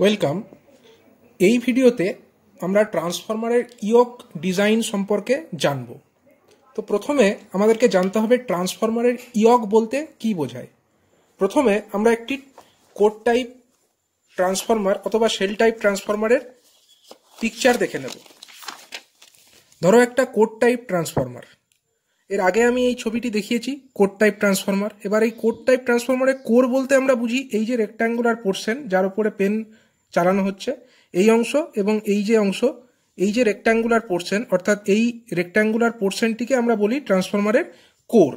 Welcome এই ভিডিওতে আমরা ট্রান্সফরমারের ইয়ক ডিজাইন সম্পর্কে জানব তো প্রথমে আমাদেরকে জানতে হবে ট্রান্সফরমারের ইয়ক বলতে কি বোঝায় প্রথমে আমরা একটি কোড টাইপ ট্রান্সফরমার অথবা সেল টাইপ ট্রান্সফরমারের পিকচার দেখে নেব ধরো একটা কোড টাইপ ট্রান্সফরমার এর আগে আমি এই ছবিটি দেখিয়েছি কোড টাইপ ট্রান্সফরমার এবার এই কোড টাইপ ট্রান্সফরমারে কোর বলতে আমরা বুঝি এই যে রেক্ট্যাঙ্গুলার পোর্শন যার উপরে পেন চালানো হচ্ছে এই অংশ এবং এই যে অংশ এই যে রেক্ট্যাঙ্গুলার পোর্শন অর্থাৎ এই রেক্ট্যাঙ্গুলার পোর্শনটিকে আমরা বলি ট্রান্সফরমারের কোর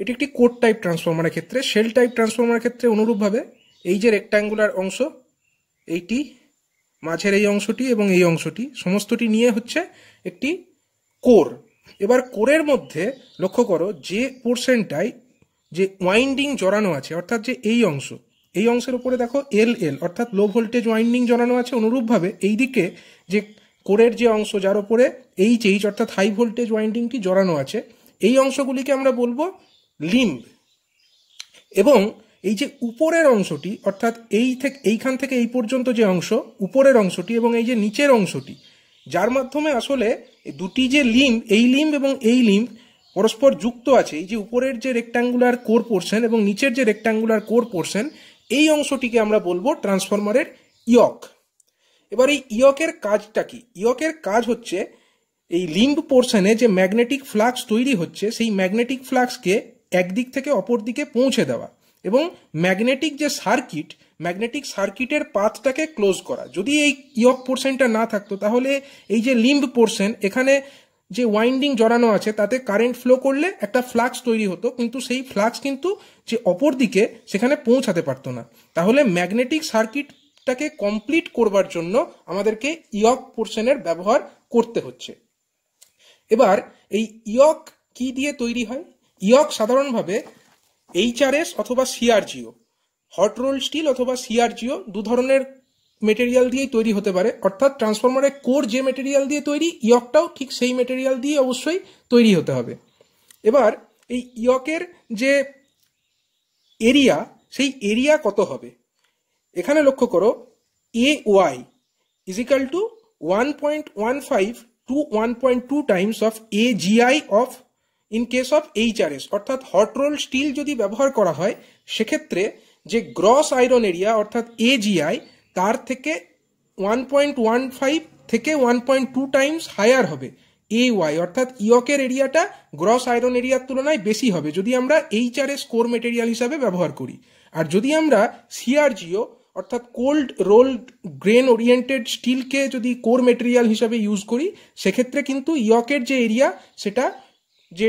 এটি একটি কোর টাইপ ট্রান্সফরমারের ক্ষেত্রে শেল টাইপ ট্রান্সফরমারের ক্ষেত্রে অনুরূপভাবে এই যে রেক্ট্যাঙ্গুলার অংশ এইটি মাঝের এই অংশটি এবং এই অংশটি সমস্তটি নিয়ে হচ্ছে একটি কোর এবার কোরের মধ্যে লক্ষ্য করো যে পোর্শনটাই যে ওয়াইন্ডিং জড়ানো আছে অর্থাৎ যে এই অংশ এই অংশের উপরে দেখো এল এল অর্থাৎ লো ভোল্টেজ ওয়াইন্ডিং জড়ানো আছে অনুরূপভাবে এই দিকে যে কোরের যে অংশ যার ওপরে এইচ এইচ অর্থাৎ হাই ভোল্টেজ ওয়াইন্ডিংটি জড়ানো আছে এই অংশগুলিকে আমরা বলবো লিম্ব এবং এই যে উপরের অংশটি অর্থাৎ এই থেকে এইখান থেকে এই পর্যন্ত যে অংশ উপরের অংশটি এবং এই যে নিচের অংশটি যার মাধ্যমে আসলে দুটি যে লিম্ব এই লিম্ব এবং এই লিম্ব পরস্পর যুক্ত আছে এই যে উপরের যে রেক্টাঙ্গুলার কোর পোর্শন এবং নিচের যে রেক্টাঙ্গুলার কোর পোর্শন এই অংশটিকে আমরা বলবো ট্রান্সফরমারের ইয়ক এবার এই ইয়কের কাজটা কি ইয়কের কাজ হচ্ছে এই লিম্ব পোর্শনে যে ম্যাগনেটিক ফ্লাক্স তৈরি হচ্ছে সেই ম্যাগনেটিক ফ্লাক্সকে একদিক থেকে অপর দিকে পৌঁছে দেওয়া এবং ম্যাগনেটিক যে সার্কিট ম্যাগনেটিক সার্কিটের পাথটাকে ক্লোজ করা যদি এই ইয়ক পোর্শনটা না থাকতো তাহলে এই যে লিম্ব পোর্শন এখানে যে ওয়াইন্ডিং জড়ানো আছে তাতে কারেন্ট ফ্লো করলে একটা ফ্লাক্স তৈরি হতো কিন্তু সেই ফ্লাক্স কিন্তু যে অপর দিকে সেখানে পৌঁছাতে পারতো না তাহলে ম্যাগনেটিক সার্কিটটাকে কমপ্লিট করবার জন্য আমাদেরকে ইয়ক পোর্শনের ব্যবহার করতে হচ্ছে এবার এই ইয়ক কি দিয়ে তৈরি হয় ইয়ক সাধারণভাবে এইচআরএস অথবা সিআরজিও হট রোল স্টিল অথবা সিআরজিও দু ধরনের মেটেরিয়াল দিয়েই তৈরি হতে পারে অর্থাৎ ট্রান্সফরমারের কোর যে মেটেরিয়াল দিয়ে তৈরি ইয়কটাও ঠিক সেই মেটেরিয়াল দিয়ে অবশ্যই তৈরি হতে হবে এবার এই ইয়কের যে এরিয়া সেই এরিয়া কত হবে এখানে লক্ষ্য করো A Y equal to one point one five to one point two times of A GI of in case of HRS অর্থাৎ হট রোল স্টিল যদি ব্যবহার করা হয় সেক্ষেত্রে যে গ্রস আয়রন এরিয়া অর্থাৎ জিআই তার থেকে ওয়ান পয়েন্ট ওয়ান ফাইভ থেকে one point two times higher হবে এ ওয়াই অর্থাৎ ইয়কের এরিয়াটা গ্রস আয়রন এরিয়ার তুলনায় বেশি হবে যদি আমরা H R S core material হিসাবে ব্যবহার করি আর যদি আমরা সিআরজিও অর্থাৎ কোল্ড রোল গ্রেন ওরিয়েন্টেড স্টিলকে যদি কোর মেটেরিয়াল হিসাবে ইউজ করি সেক্ষেত্রে কিন্তু ইয়কের যে এরিয়া সেটা যে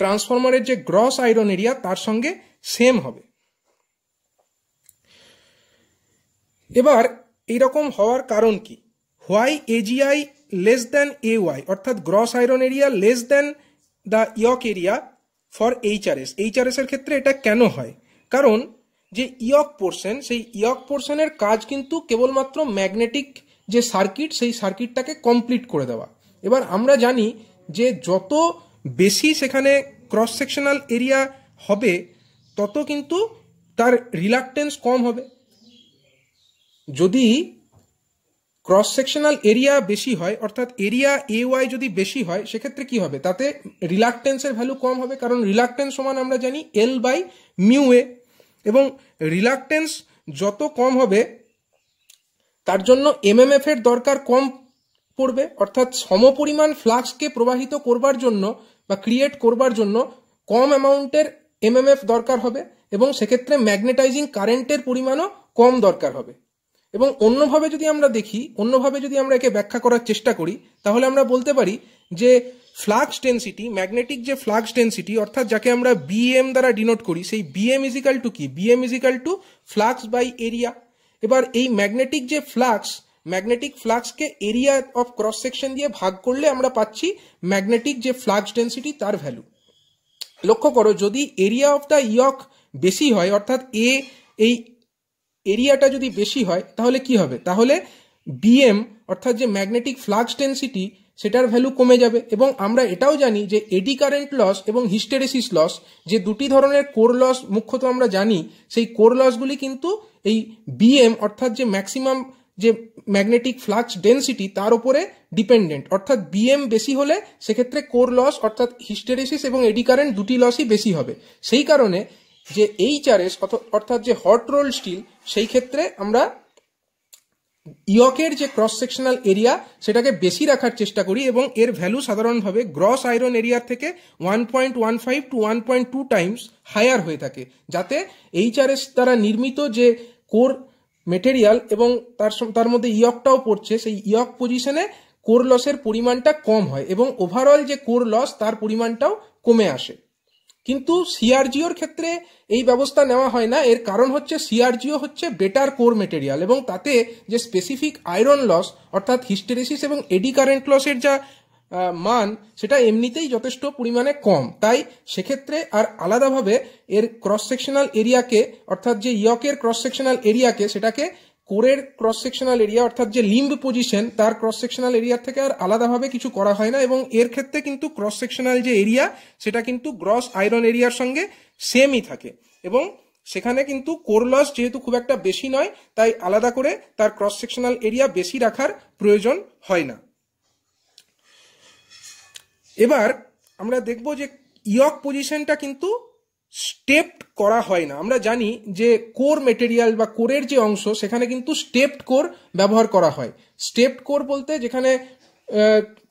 ট্রান্সফরমারের যে গ্রস আয়রন এরিয়া তার সঙ্গে সেম হবে এবার এইরকম হওয়ার কারণ কি why AGI less than A Y অর্থাৎ gross iron area less than the yoke area for HRS HRS এর ক্ষেত্রে এটা কেন হয় কারণ যে ইয়ক পোর্শন সেই ইয়ক পোর্শনের কাজ কিন্তু কেবলমাত্র ম্যাগনেটিক যে সার্কিট সেই সার্কিটটাকে কমপ্লিট করে দেওয়া এবার আমরা জানি যে যত বেশি সেখানে ক্রস সেকশনাল এরিয়া হবে তত কিন্তু তার রিলাকটেন্স কম হবে যদি ক্রস সেকশনাল এরিয়া বেশি হয় অর্থাৎ এরিয়া এ ওয়াই যদি বেশি হয় সেক্ষেত্রে কি হবে তাতে রিলাকটেন্সের ভ্যালু কম হবে কারণ রিলাকটেন্স সমান আমরা জানি এল বাই মিউ এ এবং রিলাকটেন্স যত কম হবে তার জন্য এমএমএফ এর দরকার কম পড়বে অর্থাৎ সমপরিমাণ ফ্লাক্সকে প্রবাহিত করবার জন্য বা ক্রিয়েট করবার জন্য কম অ্যামাউন্টের এমএমএফ দরকার হবে এবং সেক্ষেত্রে ম্যাগনেটাইজিং কারেন্টের পরিমাণও কম দরকার হবে এবং অন্যভাবে যদি আমরা দেখি অন্যভাবে যদি আমরা একে ব্যাখ্যা করার চেষ্টা করি তাহলে আমরা বলতে পারি যে ফ্লাক্স ডেন্সিটি ম্যাগনেটিক যে ফ্লাক্স ডেন্সিটি অর্থাৎ যাকে আমরা বিএম দ্বারা ডিনোট করি সেই বিএম ইজিক্যাল টু কি BM equal to flux by area এবার এই ম্যাগনেটিক যে ফ্লাক্স ম্যাগনেটিক ফ্লাক্সকে এরিয়া অফ ক্রস সেকশন দিয়ে ভাগ করলে আমরা পাচ্ছি ম্যাগনেটিক যে ফ্লাক্স ডেন্সিটি তার ভ্যালু লক্ষ্য করো যদি এরিয়া অফ দ্য ইয়ক বেশি হয় অর্থাৎ এ এই এরিয়াটা যদি বেশি হয় তাহলে কি হবে তাহলে বিএম অর্থাৎ যে ম্যাগনেটিক ফ্লাক্স ডেন্সিটি সেটার ভ্যালু কমে যাবে এবং আমরা এটাও জানি যে এডি কারেন্ট লস এবং হিস্টেরেসিস লস যে দুটি ধরনের কোর লস মুখ্যত আমরা জানি সেই কোর লসগুলি কিন্তু এই বিএম অর্থাৎ যে ম্যাক্সিমাম যে ম্যাগনেটিক ফ্লাক্স ডেন্সিটি তার উপরে ডিপেন্ডেন্ট অর্থাৎ বিএম বেশি হলে সেক্ষেত্রে কোর লস অর্থাৎ হিস্টেরেসিস এবং এডি কারেন্ট দুটি লসই বেশি হবে সেই কারণে যে এইচআরএস অর্থাৎ যে হট রোল স্টিল সেই ক্ষেত্রে আমরা ইয়কের যে ক্রস সেকশনাল এরিয়া সেটাকে বেশি রাখার চেষ্টা করি এবং এর ভ্যালু সাধারণভাবে গ্রস আয়রন এরিয়ার থেকে one point one five to one point two times higher হয়ে থাকে যাতে এইচআরএস দ্বারা নির্মিত যে কোর মেটেরিয়াল এবং তার তার মধ্যে ইয়কটাও পড়ছে সেই ইয়ক পজিশনে কোর লসের পরিমাণটা কম হয় এবং ওভারঅল যে কোর লস তার পরিমাণটাও কমে আসে কিন্তু সিআরজিওর ক্ষেত্রে এই ব্যবস্থা নেওয়া হয় না এর কারণ হচ্ছে সিআরজিও হচ্ছে বেটার কোর মেটেরিয়াল এবং তাতে যে স্পেসিফিক আয়রন লস অর্থাৎ হিস্টেরেসিস এবং এডি কারেন্ট লসের যা মান সেটা এমনিতেই যথেষ্ট পরিমাণে কম তাই সেক্ষেত্রে আর আলাদাভাবে এর ক্রস সেকশনাল এরিয়াকে অর্থাৎ যে ইয়কের ক্রস সেকশনাল এরিয়াকে সেটাকে কোরের ক্রস সেকশনাল এরিয়া অর্থাৎ যে লিম্ব পজিশন তার ক্রস সেকশনাল এরিয়ার থেকে আর আলাদাভাবে কিছু করা হয় না এবং এর ক্ষেত্রে কিন্তু ক্রস সেকশনাল যে এরিয়া সেটা কিন্তু গ্রস আয়রন এরিয়ার সঙ্গে সেমই থাকে এবং সেখানে কিন্তু কোর লস যেহেতু খুব একটা বেশি নয় তাই আলাদা করে তার ক্রস সেকশনাল এরিয়া বেশি রাখার প্রয়োজন হয় না এবার আমরা দেখব যে ইয়ক পজিশনটা কিন্তু স্টেপড করা হয় না আমরা জানি যে কোর মেটেরিয়াল বা কোরের যে অংশ সেখানে কিন্তু স্টেপড কোর ব্যবহার করা হয় স্টেপড কোর বলতে যেখানে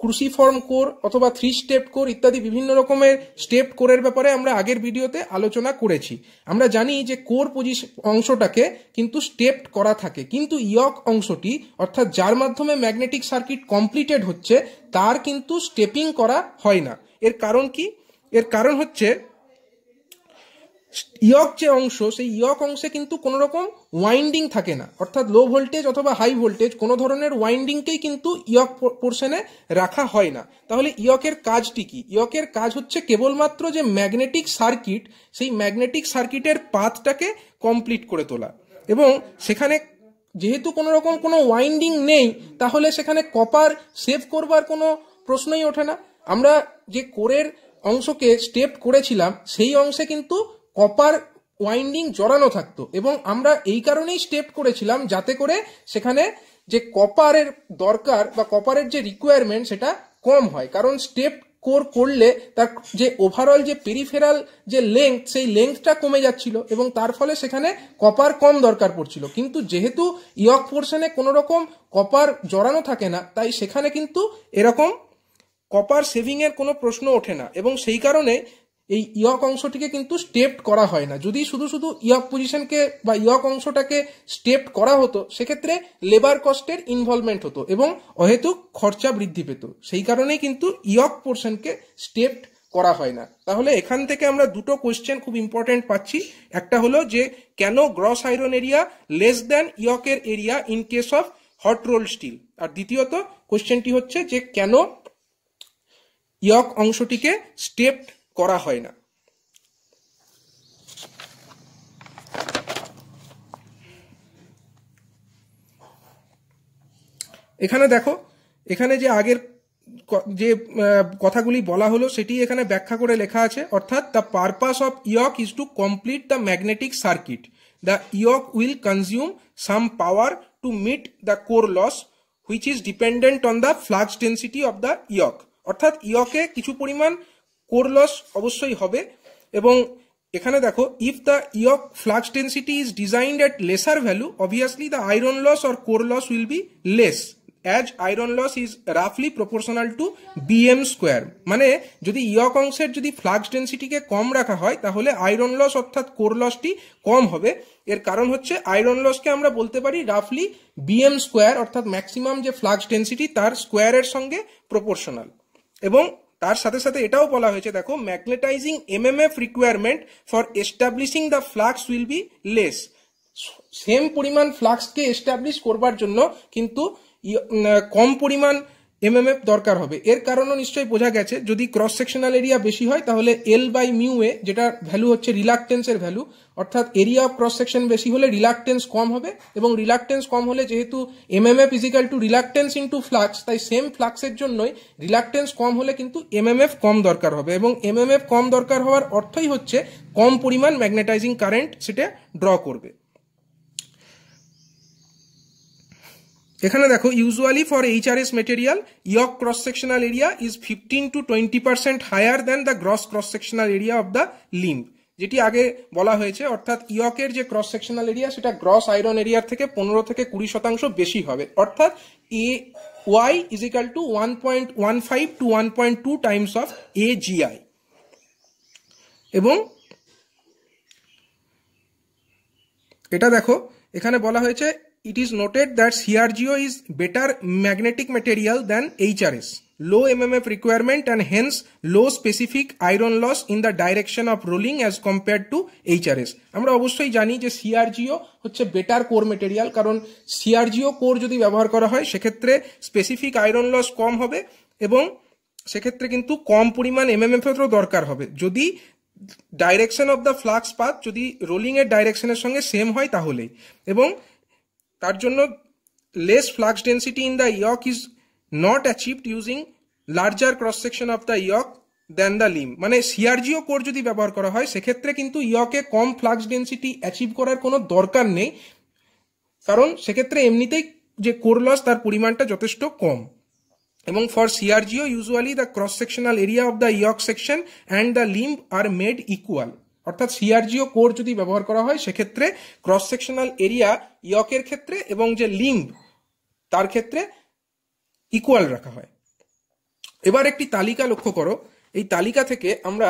ক্রুসিফর্ম কোর অথবা থ্রি স্টেপ কোর ইত্যাদি বিভিন্ন রকমের স্টেপ কোরের ব্যাপারে আমরা আগের ভিডিওতে আলোচনা করেছি আমরা জানি যে কোর পজিশন অংশটাকে কিন্তু স্টেপড করা থাকে কিন্তু ইয়ক অংশটি অর্থাৎ যার মাধ্যমে ম্যাগনেটিক সার্কিট কমপ্লিটেড হচ্ছে তার কিন্তু স্টেপিং করা হয় না এর কারণ কি এর কারণ হচ্ছে ইয়ক যে অংশ সেই ইয়ক অংশে কিন্তু কোনো রকম ওয়াইন্ডিং থাকে না অর্থাৎ লো ভোল্টেজ অথবা হাই ভোল্টেজ কোনো ধরনের ওয়াইন্ডিংকেই কিন্তু ইয়ক পোর্শনে রাখা হয় না তাহলে ইয়কের কাজটি কি ইয়কের কাজ হচ্ছে কেবলমাত্র যে ম্যাগনেটিক সার্কিট সেই ম্যাগনেটিক সার্কিটের পাথটাকে কমপ্লিট করে তোলা এবং সেখানে যেহেতু কোনো রকম কোনো ওয়াইন্ডিং নেই তাহলে সেখানে কপার সেভ করবার কোনো প্রশ্নই ওঠে না আমরা যে কোরের অংশকে স্টেপ করেছিলাম সেই অংশে কিন্তু কপার ওয়াইন্ডিং জড়ানো থাকতো এবং আমরা এই কারণেই স্টেপ করেছিলাম যাতে করে সেখানে যে কপারের দরকার বা কপারের যে রিকোয়ারমেন্ট সেটা কম হয় কারণ স্টেপ কোর করলে তার যে ওভারঅল যে পেরিফেরাল যে লেংথ সেই লেংথটা কমে যাচ্ছিল এবং তার ফলে সেখানে কপার কম দরকার পড়ছিল কিন্তু যেহেতু ইয়ক পোর্শনে কোনো রকম কপার জড়ানো থাকে না তাই সেখানে কিন্তু এরকম কপার সেভিংয়ের কোনো প্রশ্ন ওঠে না এবং সেই কারণে এই ইয়ক অংশটিকে কিন্তু স্টেপড করা হয় না যদি শুধু শুধু ইয়ক পজিশনকে বা ইয়ক অংশটাকে স্টেপড করা হতো সেক্ষেত্রে লেবার কস্টের ইনভলভমেন্ট হতো এবং অহেতুক খরচা বৃদ্ধি পেত সেই কারণেই কিন্তু ইয়ক পোর্শনকে স্টেপড করা হয় না তাহলে এখান থেকে আমরা দুটো কোয়েশ্চেন খুব ইম্পর্টেন্ট পাচ্ছি একটা হলো যে কেন gross iron area less than ইয়কের area in case of hot roll steel আর দ্বিতীয়ত কোয়েশ্চেনটি হচ্ছে যে কেন ইয়ক অংশটিকে স্টেপড করা হয় না এখানে দেখো এখানে যে আগের যে কথাগুলি বলা হলো সেটি এখানে ব্যাখ্যা করে লেখা আছে অর্থাৎ the purpose of yoke is to complete the magnetic circuit the yoke will consume some power to meet the core loss which is dependent on the flux density of the yoke অর্থাৎ ইয়কে কিছু পরিমাণ core loss অবশ্যই হবে এবং এখানে দেখো if the yoke flux density is designed at lesser value obviously the iron loss or core loss will be less as iron loss is রাফলি প্রপোর্শনাল টু বিএম স্কোয়ার মানে যদি ইয়ক অংশের যদি ফ্লাক্স ডেন্সিটিকে কম রাখা হয় তাহলে আয়রন লস অর্থাৎ core লসটি কম হবে এর কারণ হচ্ছে আয়রন লসকে আমরা বলতে পারি রাফলি বিএম স্কোয়ার অর্থাৎ ম্যাক্সিমাম যে ফ্লাক্স ডেন্সিটি তার স্কোয়ারের সঙ্গে প্রপোর্শনাল এবং তার সাথে সাথে এটাও বলা হয়েছে দেখো magnetising MMF requirement for establishing the flux will be less same পরিমাণ ফ্লাক্সকে এস্টাবলিশ করবার জন্য কিন্তু কম পরিমাণ এমএমএফ দরকার হবে এর কারণও নিশ্চয়ই বোঝা গেছে যদি ক্রস সেকশনাল এরিয়া বেশি হয় তাহলে এল বাই মিউ এ যেটার ভ্যালু হচ্ছে রিলাকটেন্সের ভ্যালু অর্থাৎ এরিয়া অফ ক্রস সেকশন বেশি হলে রিলাকটেন্স কম হবে এবং রিলাকটেন্স কম হলে যেহেতু MMF equal to reluctance into flux তাই সেম ফ্লাক্সের জন্যই রিলাকটেন্স কম হলে কিন্তু এমএমএফ কম দরকার হবে এবং এমএমএফ কম দরকার হওয়ার অর্থই হচ্ছে কম পরিমাণ ম্যাগনেটাইজিং কারেন্ট সেটা ড্র করবে এখানে দেখো usually for HRS material yoke cross sectional area is fifteen to twenty percent higher than the gross cross sectional area of the limb যেটি আগে বলা হয়েছে অর্থাৎ ইয়কের যে ক্রস সেকশনাল এরিয়া সেটা গ্রস আয়রন এরিয়ার থেকে পনেরো থেকে কুড়ি শতাংশ বেশি হবে অর্থাৎ A Y is equal to one point one five to one point two times of A GI এবং এটা দেখো এখানে বলা হয়েছে it is noted that CRGO is better magnetic material than HRS. Low MMF requirement and hence low specific iron loss in the direction of rolling as compared to HRS. আমরা অবশ্যই জানি যে CRGO হচ্ছে better core material কারণ CRGO core যদি ব্যবহার করা হয় সেক্ষেত্রে specific iron loss কম হবে এবং সেক্ষেত্রে কিন্তু কম পরিমাণ MMF এরও দরকার হবে যদি direction of the flux path যদি রোলিংয়ের ডাইরেকশনের সঙ্গে সেম হয় তাহলেই এবং তার জন্য less flux density in the yoke is not achieved using larger cross section of the yoke than the limb মানে সিআরজিও কোর যদি ব্যবহার করা হয় সেক্ষেত্রে কিন্তু ইয়কে কম ফ্লাক্স ডেন্সিটি অ্যাচিভ করার কোনো দরকার নেই কারণ সেক্ষেত্রে এমনিতেই যে কোর লস তার পরিমাণটা যথেষ্ট কম এবং for CRGO usually the cross sectional area of the yoke section and the limb are made equal অর্থাৎ সিআরজিও কোর যদি ব্যবহার করা হয় সেক্ষেত্রে ক্রস সেকশনাল এরিয়া ইয়কের ক্ষেত্রে এবং যে লিম্ব তার ক্ষেত্রে ইকুয়াল রাখা হয় এবার একটি তালিকা লক্ষ্য করো এই তালিকা থেকে আমরা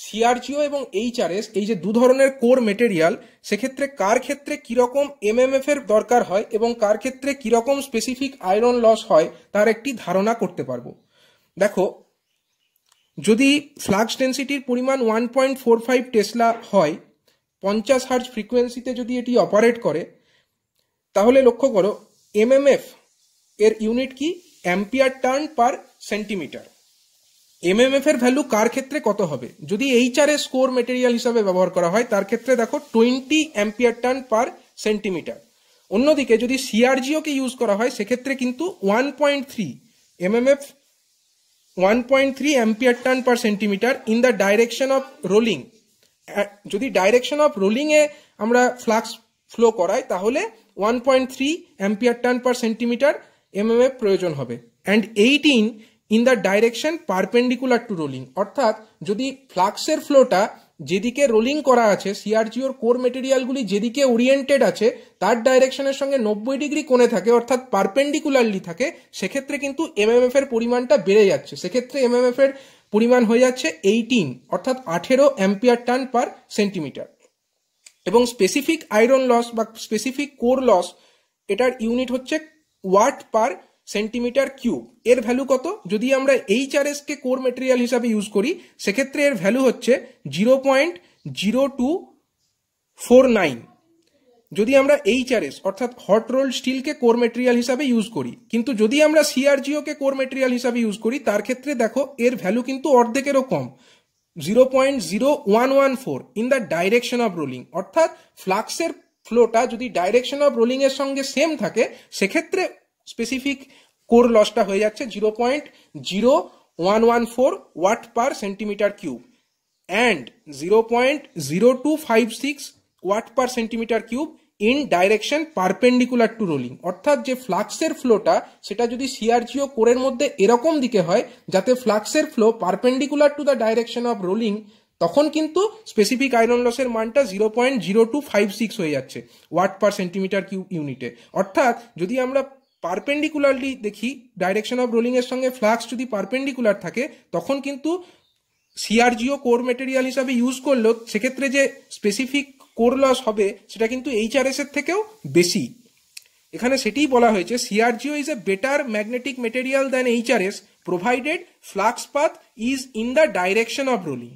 সিআরজিও এবং এইচআরএস এই যে দু ধরনের কোর মেটেরিয়াল সেক্ষেত্রে কার ক্ষেত্রে কীরকম এমএমএফ এর দরকার হয় এবং কার ক্ষেত্রে কীরকম স্পেসিফিক আয়রন লস হয় তার একটি ধারণা করতে পারবো দেখো যদি ফ্লাক্স ডেন্সিটির পরিমাণ one point four five tesla হয় পঞ্চাশ হার্জ ফ্রিকোয়েন্সিতে যদি এটি অপারেট করে তাহলে লক্ষ্য করো এমএমএফ এর ইউনিট কি ampere turn per centimetre MMF এর ভ্যালু কার ক্ষেত্রে কত হবে যদি এইচআর এর স্কোর মেটেরিয়াল হিসাবে ব্যবহার করা হয় তার ক্ষেত্রে দেখো twenty ampere turn per centimetre অন্যদিকে যদি সিআরজিওকে ইউজ করা হয় সেক্ষেত্রে কিন্তু one point three MMF 1.3 ampere turn per centimeter in the direction of rolling যদি ডাইরেকশন অফ রোলিংয়ে আমরা ফ্লাক্স ফ্লো করাই তাহলে 1.3 ampere turn per centimeter mm এর প্রয়োজন হবে and eighteen in the direction perpendicular to rolling অর্থাৎ যদি ফ্লাক্সের ফ্লোটা যেদিকে রোলিং করা আছে সিআরজিওর কোর মেটেরিয়ালগুলি যেদিকে ওরিয়েন্টেড আছে তার ডাইরেকশনের সঙ্গে নব্বই ডিগ্রি কোণে থাকে অর্থাৎ পারপেন্ডিকুলারলি থাকে সেক্ষেত্রে কিন্তু এমএমএফ এর পরিমাণটা বেড়ে যাচ্ছে সেক্ষেত্রে এমএমএফ এর পরিমাণ হয়ে যাচ্ছে এইটিন অর্থাৎ আঠেরো অ্যাম্পিয়ার টান পার সেন্টিমিটার এবং স্পেসিফিক আয়রন লস বা স্পেসিফিক কোর লস এটার ইউনিট হচ্ছে ওয়াট পার সেন্টিমিটার কিউব এর ভ্যালু কত যদি আমরা এইচ আর এস কে কোর মেটেরিয়াল হিসাবে ইউজ করি সেক্ষেত্রে এর ভ্যালু হচ্ছে zero point zero two four nine যদি আমরা এইচ আর এস অর্থাৎ হট রোল স্টিলকে কোর মেটেরিয়াল হিসাবে ইউজ করি কিন্তু যদি আমরা সিআরজিওকে কোর মেটেরিয়াল হিসাবে ইউজ করি তার ক্ষেত্রে দেখো এর ভ্যালু কিন্তু অর্ধেকেরও কম zero point zero one one four in the direction of rolling অর্থাৎ ফ্লাক্সের ফ্লোটা যদি ডাইরেকশন অফ রোলিংয়ের সঙ্গে সেম থাকে সেক্ষেত্রে স্পেসিফিক কোর লসটা হয়ে যাচ্ছে zero point zero one one four watt per centimetre cube and zero point zero two five six watt per centimetre cube in direction perpendicular to rolling অর্থাৎ যে ফ্লাক্সের ফ্লোটা সেটা যদি সিআরজিও কোরের মধ্যে এরকম দিকে হয় যাতে ফ্লাক্সের flow perpendicular to the direction of rolling তখন কিন্তু স্পেসিফিক আয়রন লসের মানটা zero point zero two five six হয়ে যাচ্ছে ওয়াট পার সেন্টিমিটার কিউব ইউনিটে অর্থাৎ যদি আমরা পারপেন্ডিকুলারলি দেখি ডাইরেকশন অফ রোলিংয়ের সঙ্গে ফ্লাক্স যদি পারপেন্ডিকুলার থাকে তখন কিন্তু সিআরজিও কোর মেটেরিয়াল হিসাবে ইউজ করলেও সেক্ষেত্রে যে স্পেসিফিক কোর লস হবে সেটা কিন্তু এইচআরএস এর থেকেও বেশি এখানে সেটিই বলা হয়েছে CRGO is a better magnetic material than HRS provided flux path is in the direction of rolling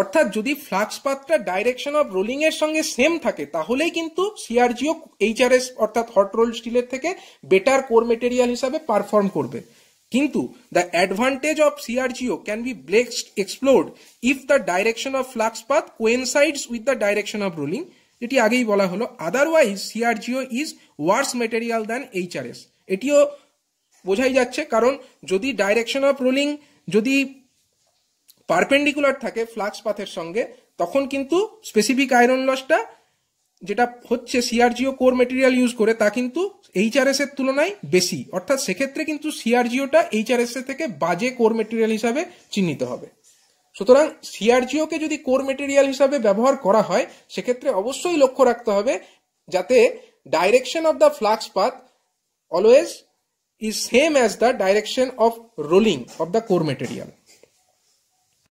অর্থাৎ যদি ফ্লাক্স পাথটা ডাইরেকশন অফ রোলিং এর সঙ্গে সেম থাকে তাহলেই কিন্তু সিআরজিও এইচআরএস অর্থাৎ হট রোল স্টিলের থেকে বেটার কোর মেটেরিয়াল হিসাবে পারফর্ম করবে কিন্তু the advantage of CRGO can be ব্লেক্সড explored if the direction of flux path coincides with the direction of rolling এটি আগেই বলা হলো otherwise CRGO is worse material than HRS এটিও বোঝাই যাচ্ছে কারণ যদি ডাইরেকশন অফ রোলিং যদি পারপেন্ডিকুলার থাকে ফ্লাক্স পাথের সঙ্গে তখন কিন্তু স্পেসিফিক আয়রন লসটা যেটা হচ্ছে সিআরজিও কোর মেটেরিয়াল ইউজ করে তা কিন্তু এইচআরএস এর তুলনায় বেশি অর্থাৎ সেক্ষেত্রে কিন্তু সিআরজিওটা এইচআরএস এর থেকে বাজে কোর মেটেরিয়াল হিসাবে চিহ্নিত হবে সুতরাং সিআরজিওকে যদি কোর মেটেরিয়াল হিসাবে ব্যবহার করা হয় সেক্ষেত্রে অবশ্যই লক্ষ্য রাখতে হবে যাতে direction of the flux path always is same as the direction of rolling of the core material